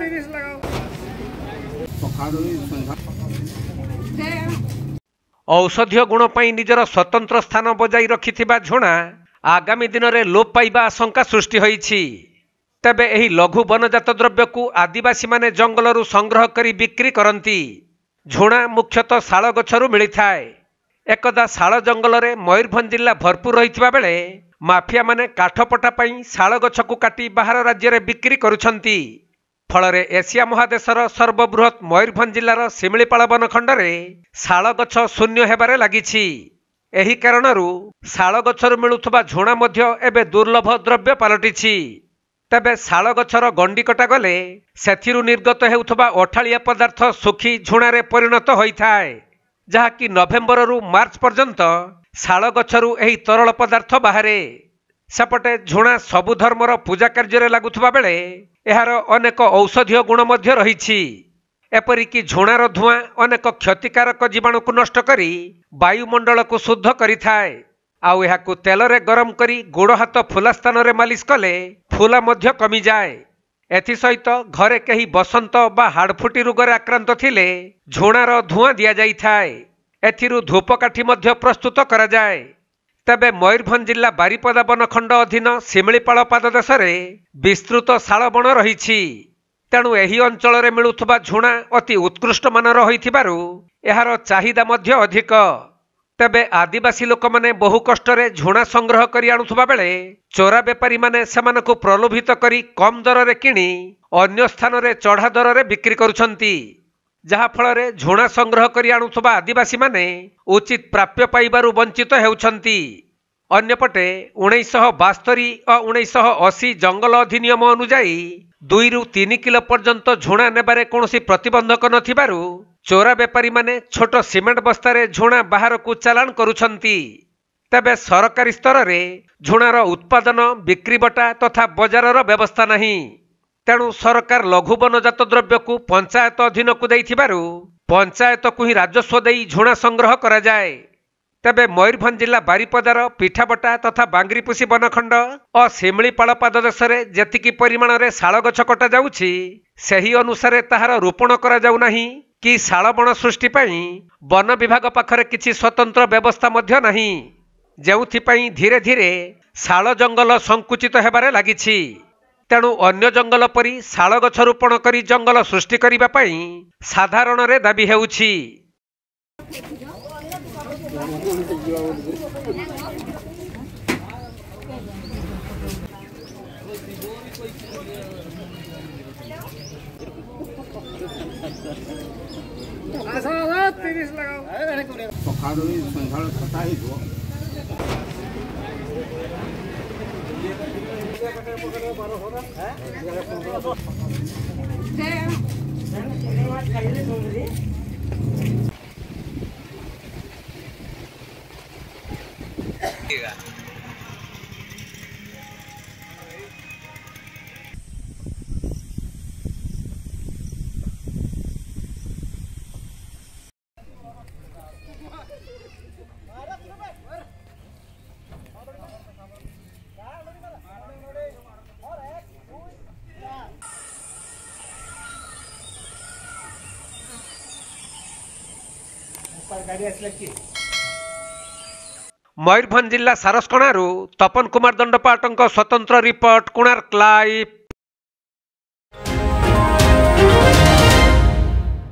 তিরিশ লাগাও ଔଷଧୀୟ ଗୁଣ ପାଇଁ ନିଜର ସ୍ୱତନ୍ତ୍ର ସ୍ଥାନ ବଜାଇ ରଖିଥିବା ଝୁଣା ଆଗାମୀ ଦିନରେ ଲୋପ ପାଇବା ଆଶଙ୍କା ସୃଷ୍ଟି ହୋଇଛି ତେବେ ଏହି ଲଘୁ ବନଜାତ ଦ୍ରବ୍ୟକୁ ଆଦିବାସୀମାନେ ଜଙ୍ଗଲରୁ ସଂଗ୍ରହ କରି ବିକ୍ରି କରନ୍ତି ଝୁଣା ମୁଖ୍ୟତଃ ଶାଳ ଗଛରୁ ମିଳିଥାଏ ଏକଦା ଶାଳ ଜଙ୍ଗଲରେ ମୟୂରଭଞ୍ଜ ଜିଲ୍ଲା ଭରପୁର ରହିଥିବା ବେଳେ ମାଫିଆମାନେ କାଠପଟା ପାଇଁ ଶାଳ ଗଛକୁ କାଟି ବାହାର ରାଜ୍ୟରେ ବିକ୍ରି କରୁଛନ୍ତି ଫଳରେ ଏସିଆ ମହାଦେଶର ସର୍ବବୃହତ୍ ମୟୂରଭଞ୍ଜ ଜିଲ୍ଲାର ଶିମିଳିପାଳ ବନଖଣ୍ଡରେ ଶାଳ ଗଛ ଶୂନ୍ୟ ହେବାରେ ଲାଗିଛି ଏହି କାରଣରୁ ଶାଳ ଗଛରୁ ମିଳୁଥିବା ଝୁଣା ମଧ୍ୟ ଏବେ ଦୁର୍ଲଭ ଦ୍ରବ୍ୟ ପାଲଟିଛି ତେବେ ଶାଳ ଗଛର ଗଣ୍ଡିକଟା ଗଲେ ସେଥିରୁ ନିର୍ଗତ ହେଉଥିବା ଅଠାଳିଆ ପଦାର୍ଥ ଶୁଖି ଝୁଣାରେ ପରିଣତ ହୋଇଥାଏ ଯାହାକି ନଭେମ୍ବରରୁ ମାର୍ଚ୍ଚ ପର୍ଯ୍ୟନ୍ତ ଶାଳ ଗଛରୁ ଏହି ତରଳ ପଦାର୍ଥ ବାହାରେ ସେପଟେ ଝୁଣା ସବୁ ଧର୍ମର ପୂଜା କାର୍ଯ୍ୟରେ ଲାଗୁଥିବା ବେଳେ ଏହାର ଅନେକ ଔଷଧୀୟ ଗୁଣ ମଧ୍ୟ ରହିଛି ଏପରିକି ଝୁଣାର ଧୂଆଁ ଅନେକ କ୍ଷତିକାରକ ଜୀବାଣୁକୁ ନଷ୍ଟ କରି ବାୟୁମଣ୍ଡଳକୁ ଶୁଦ୍ଧ କରିଥାଏ ଆଉ ଏହାକୁ ତେଲରେ ଗରମ କରି ଗୋଡ଼ ହାତ ଫୁଲା ସ୍ଥାନରେ ମାଲିସ୍ କଲେ ଫୁଲା ମଧ୍ୟ କମିଯାଏ ଏଥିସହିତ ଘରେ କେହି ବସନ୍ତ ବା ହାଡ଼ଫୁଟି ରୋଗରେ ଆକ୍ରାନ୍ତ ଥିଲେ ଝୁଣାର ଧୂଆଁ ଦିଆଯାଇଥାଏ ଏଥିରୁ ଧୂପକାଠି ମଧ୍ୟ ପ୍ରସ୍ତୁତ କରାଯାଏ ତେବେ ମୟୂରଭଞ୍ଜ ଜିଲ୍ଲା ବାରିପଦା ବନଖଣ୍ଡ ଅଧୀନ ଶିମିଳିପାଳ ପାଦଦେଶରେ ବିସ୍ତୃତ ଶାଳବଣ ରହିଛି ତେଣୁ ଏହି ଅଞ୍ଚଳରେ ମିଳୁଥିବା ଝୁଣା ଅତି ଉତ୍କୃଷ୍ଟମାନର ହୋଇଥିବାରୁ ଏହାର ଚାହିଦା ମଧ୍ୟ ଅଧିକ ତେବେ ଆଦିବାସୀ ଲୋକମାନେ ବହୁ କଷ୍ଟରେ ଝୁଣା ସଂଗ୍ରହ କରି ଆଣୁଥିବା ବେଳେ ଚୋରା ବେପାରୀମାନେ ସେମାନଙ୍କୁ ପ୍ରଲୋଭିତ କରି କମ୍ ଦରରେ କିଣି ଅନ୍ୟ ସ୍ଥାନରେ ଚଢ଼ା ଦରରେ ବିକ୍ରି କରୁଛନ୍ତି ଯାହାଫଳରେ ଝୁଣା ସଂଗ୍ରହ କରି ଆଣୁଥିବା ଆଦିବାସୀମାନେ ଉଚିତ ପ୍ରାପ୍ୟ ପାଇବାରୁ ବଞ୍ଚିତ ହେଉଛନ୍ତି ଅନ୍ୟପଟେ ଉଣେଇଶହ ବାସ୍ତରୀ ଓ ଉଣେଇଶହ ଅଶୀ ଜଙ୍ଗଲ ଅଧିନିୟମ ଅନୁଯାୟୀ ଦୁଇରୁ ତିନି କିଲୋ ପର୍ଯ୍ୟନ୍ତ ଝୁଣା ନେବାରେ କୌଣସି ପ୍ରତିବନ୍ଧକ ନଥିବାରୁ ଚୋରା ବେପାରୀମାନେ ଛୋଟ ସିମେଣ୍ଟ ବସ୍ତାରେ ଝୁଣା ବାହାରକୁ ଚାଲାଣ କରୁଛନ୍ତି ତେବେ ସରକାରୀ ସ୍ତରରେ ଝୁଣାର ଉତ୍ପାଦନ ବିକ୍ରିବଟା ତଥା ବଜାରର ବ୍ୟବସ୍ଥା ନାହିଁ ତେଣୁ ସରକାର ଲଘୁ ବନଜାତ ଦ୍ରବ୍ୟକୁ ପଞ୍ଚାୟତ ଅଧୀନକୁ ଦେଇଥିବାରୁ ପଞ୍ଚାୟତକୁ ହିଁ ରାଜସ୍ୱ ଦେଇ ଝୁଣା ସଂଗ୍ରହ କରାଯାଏ ତେବେ ମୟୂରଭଞ୍ଜ ଜିଲ୍ଲା ବାରିପଦାର ପିଠାବଟା ତଥା ବାଙ୍ଗିରିପୁଷି ବନଖଣ୍ଡ ଓ ଶିମିଳିପାଳ ପାଦ ଦେଶରେ ଯେତିକି ପରିମାଣରେ ଶାଳ ଗଛ କଟାଯାଉଛି ସେହି ଅନୁସାରେ ତାହାର ରୋପଣ କରାଯାଉନାହିଁ କି ଶାଳବଣ ସୃଷ୍ଟି ପାଇଁ ବନ ବିଭାଗ ପାଖରେ କିଛି ସ୍ୱତନ୍ତ୍ର ବ୍ୟବସ୍ଥା ମଧ୍ୟ ନାହିଁ ଯେଉଁଥିପାଇଁ ଧୀରେ ଧୀରେ ଶାଳ ଜଙ୍ଗଲ ସଙ୍କୁଚିତ ହେବାରେ ଲାଗିଛି ତେଣୁ ଅନ୍ୟ ଜଙ୍ଗଲ ପରି ଶାଳ ଗଛ ରୋପଣ କରି ଜଙ୍ଗଲ ସୃଷ୍ଟି କରିବା ପାଇଁ ସାଧାରଣରେ ଦାବି ହେଉଛି ସକାଳୁ ସନ୍ଧ୍ୟାବେଳେ ଛତା ହେଇଥିବ है मयूरभ जिल्ला सारसकणारू तपन कुमार दण्डपटको स्वतन्त्र रिपोर्ट कोणार्क लाइव